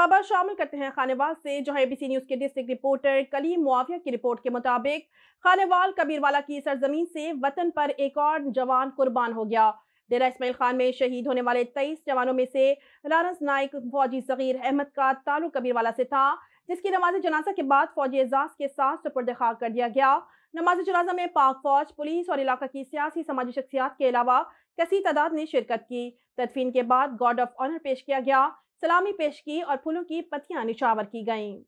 खबर शामिल करते हैं खानेवाल से जहां एबीसी न्यूज के डिस्ट्रिक्ट रिपोर्टर कलीम मुआविया की रिपोर्ट के मुताबिक खानेवाल कबीरवाला की सरजमीन से वतन पर एक और जवान कुर्बान हो गया डेरा इसमाइल खान में शहीद होने वाले तेईस जवानों में से लारंस नायक फौजी सगीर अहमद का ताल्लुक कबीरवाला से था जिसकी नमाज जनाजा के बाद फौजी एजाज के साथ सुपुर्द खाक कर दिया गया नमाज जनाजा में पाक फौज पुलिस और इलाका की सियासी समाजी शख्सियात के अलावा कसी तादाद ने शिरकत की तदफीन के बाद गार्ड ऑफ ऑनर पेश किया गया सलामी पेश की और फूलों की पत्तियां निशावर की गईं